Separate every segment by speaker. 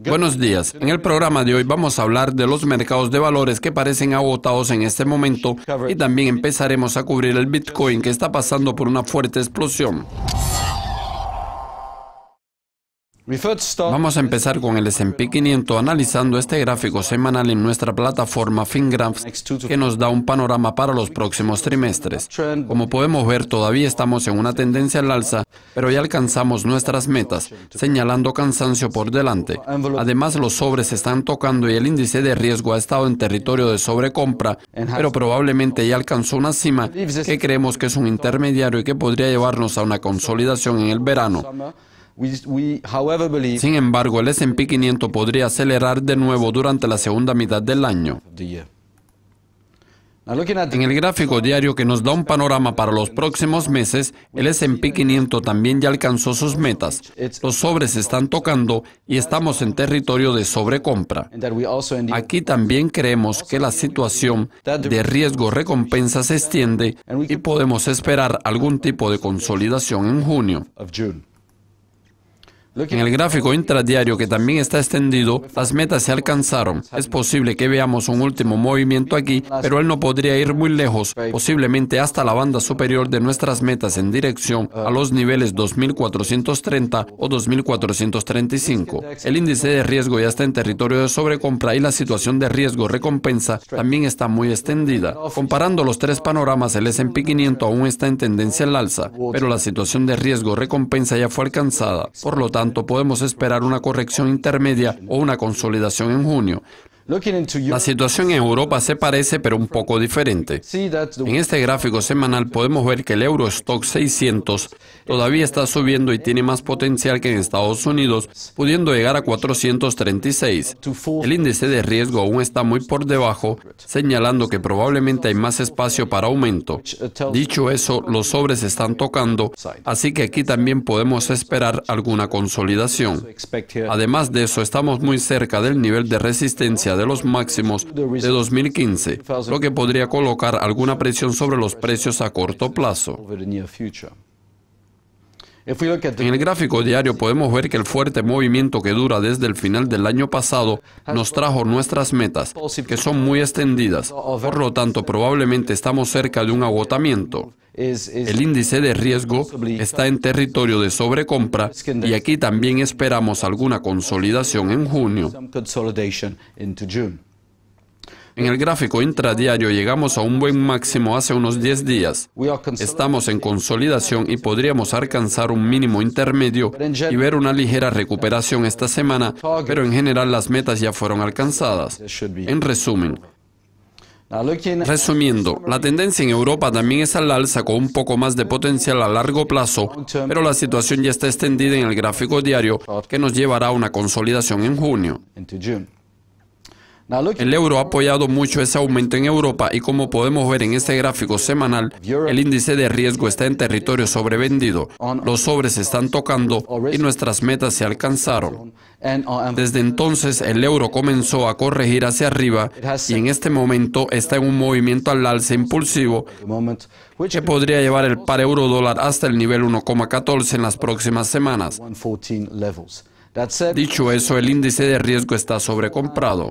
Speaker 1: Buenos días. En el programa de hoy vamos a hablar de los mercados de valores que parecen agotados en este momento y también empezaremos a cubrir el Bitcoin que está pasando por una fuerte explosión. Vamos a empezar con el S&P 500 analizando este gráfico semanal en nuestra plataforma FinGraphs que nos da un panorama para los próximos trimestres. Como podemos ver, todavía estamos en una tendencia al alza, pero ya alcanzamos nuestras metas, señalando cansancio por delante. Además, los sobres están tocando y el índice de riesgo ha estado en territorio de sobrecompra, pero probablemente ya alcanzó una cima que creemos que es un intermediario y que podría llevarnos a una consolidación en el verano. Sin embargo, el SP 500 podría acelerar de nuevo durante la segunda mitad del año. En el gráfico diario que nos da un panorama para los próximos meses, el S&P 500 también ya alcanzó sus metas. Los sobres están tocando y estamos en territorio de sobrecompra. Aquí también creemos que la situación de riesgo-recompensa se extiende y podemos esperar algún tipo de consolidación en junio. En el gráfico intradiario que también está extendido, las metas se alcanzaron. Es posible que veamos un último movimiento aquí, pero él no podría ir muy lejos, posiblemente hasta la banda superior de nuestras metas en dirección a los niveles 2430 o 2435. El índice de riesgo ya está en territorio de sobrecompra y la situación de riesgo-recompensa también está muy extendida. Comparando los tres panoramas, el S&P 500 aún está en tendencia al alza, pero la situación de riesgo-recompensa ya fue alcanzada. Por lo tanto, tanto podemos esperar una corrección intermedia o una consolidación en junio. La situación en Europa se parece pero un poco diferente. En este gráfico semanal podemos ver que el Eurostock 600 todavía está subiendo y tiene más potencial que en Estados Unidos, pudiendo llegar a 436. El índice de riesgo aún está muy por debajo, señalando que probablemente hay más espacio para aumento. Dicho eso, los sobres están tocando, así que aquí también podemos esperar alguna consolidación. Además de eso, estamos muy cerca del nivel de resistencia de los máximos de 2015, lo que podría colocar alguna presión sobre los precios a corto plazo. En el gráfico diario podemos ver que el fuerte movimiento que dura desde el final del año pasado nos trajo nuestras metas, que son muy extendidas. Por lo tanto, probablemente estamos cerca de un agotamiento. El índice de riesgo está en territorio de sobrecompra y aquí también esperamos alguna consolidación en junio. En el gráfico intradiario llegamos a un buen máximo hace unos 10 días. Estamos en consolidación y podríamos alcanzar un mínimo intermedio y ver una ligera recuperación esta semana, pero en general las metas ya fueron alcanzadas. En resumen, Resumiendo, la tendencia en Europa también es al alza con un poco más de potencial a largo plazo, pero la situación ya está extendida en el gráfico diario que nos llevará a una consolidación en junio. El euro ha apoyado mucho ese aumento en Europa y como podemos ver en este gráfico semanal, el índice de riesgo está en territorio sobrevendido, los sobres están tocando y nuestras metas se alcanzaron. Desde entonces el euro comenzó a corregir hacia arriba y en este momento está en un movimiento al alza impulsivo que podría llevar el par euro dólar hasta el nivel 1,14 en las próximas semanas. Dicho eso, el índice de riesgo está sobrecomprado.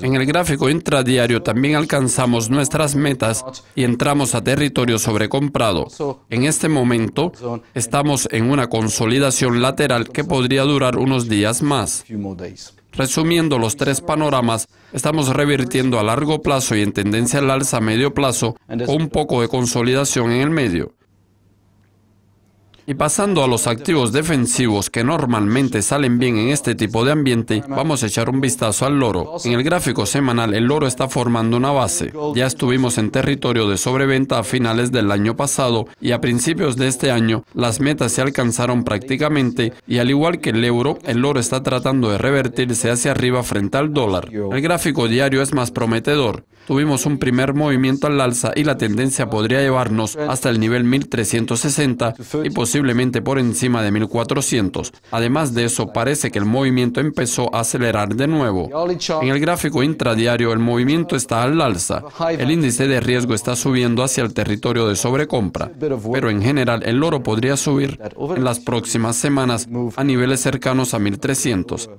Speaker 1: En el gráfico intradiario también alcanzamos nuestras metas y entramos a territorio sobrecomprado. En este momento estamos en una consolidación lateral que podría durar unos días más. Resumiendo los tres panoramas, estamos revirtiendo a largo plazo y en tendencia al alza a medio plazo un poco de consolidación en el medio. Y pasando a los activos defensivos que normalmente salen bien en este tipo de ambiente, vamos a echar un vistazo al oro. En el gráfico semanal el oro está formando una base. Ya estuvimos en territorio de sobreventa a finales del año pasado y a principios de este año las metas se alcanzaron prácticamente y al igual que el euro, el oro está tratando de revertirse hacia arriba frente al dólar. El gráfico diario es más prometedor. Tuvimos un primer movimiento al alza y la tendencia podría llevarnos hasta el nivel 1360 y posiblemente posiblemente por encima de 1400. Además de eso, parece que el movimiento empezó a acelerar de nuevo. En el gráfico intradiario, el movimiento está al alza. El índice de riesgo está subiendo hacia el territorio de sobrecompra, pero en general el oro podría subir en las próximas semanas a niveles cercanos a 1300.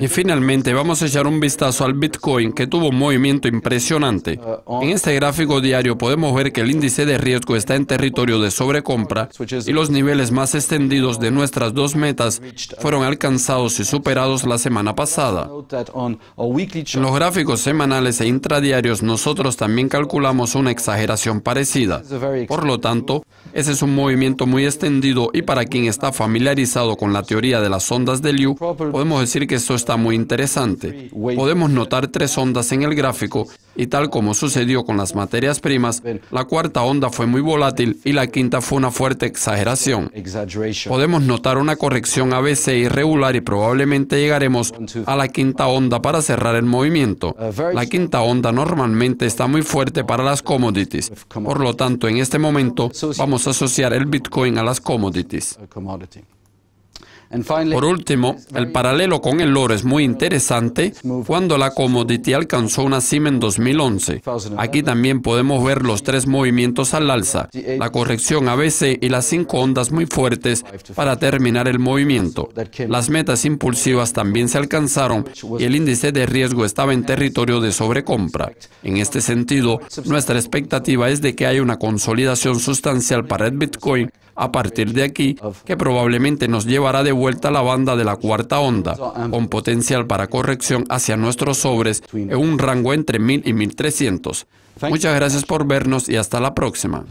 Speaker 1: Y finalmente vamos a echar un vistazo al Bitcoin que tuvo un movimiento impresionante. Uh, en este gráfico diario podemos ver que el índice de riesgo está en territorio de sobrecompra y los niveles más extendidos de nuestras dos metas fueron alcanzados y superados la semana pasada. En los gráficos semanales e intradiarios nosotros también calculamos una exageración parecida. Por lo tanto, ese es un movimiento muy extendido y para quien está familiarizado con la teoría de las ondas de Liu, podemos decir que esto está muy interesante. Podemos notar tres ondas en el gráfico y tal como sucedió con las materias primas, la cuarta onda fue muy volátil y la quinta fue una fuerte exageración. Podemos notar una corrección ABC irregular y probablemente llegaremos a la quinta onda para cerrar el movimiento. La quinta onda normalmente está muy fuerte para las commodities. Por lo tanto, en este momento vamos a asociar el Bitcoin a las commodities. Por último, el paralelo con el oro es muy interesante cuando la commodity alcanzó una cima en 2011. Aquí también podemos ver los tres movimientos al alza, la corrección ABC y las cinco ondas muy fuertes para terminar el movimiento. Las metas impulsivas también se alcanzaron y el índice de riesgo estaba en territorio de sobrecompra. En este sentido, nuestra expectativa es de que haya una consolidación sustancial para el Bitcoin a partir de aquí que probablemente nos llevará de vuelta la banda de la cuarta onda, con potencial para corrección hacia nuestros sobres en un rango entre 1000 y 1300. Muchas gracias por vernos y hasta la próxima.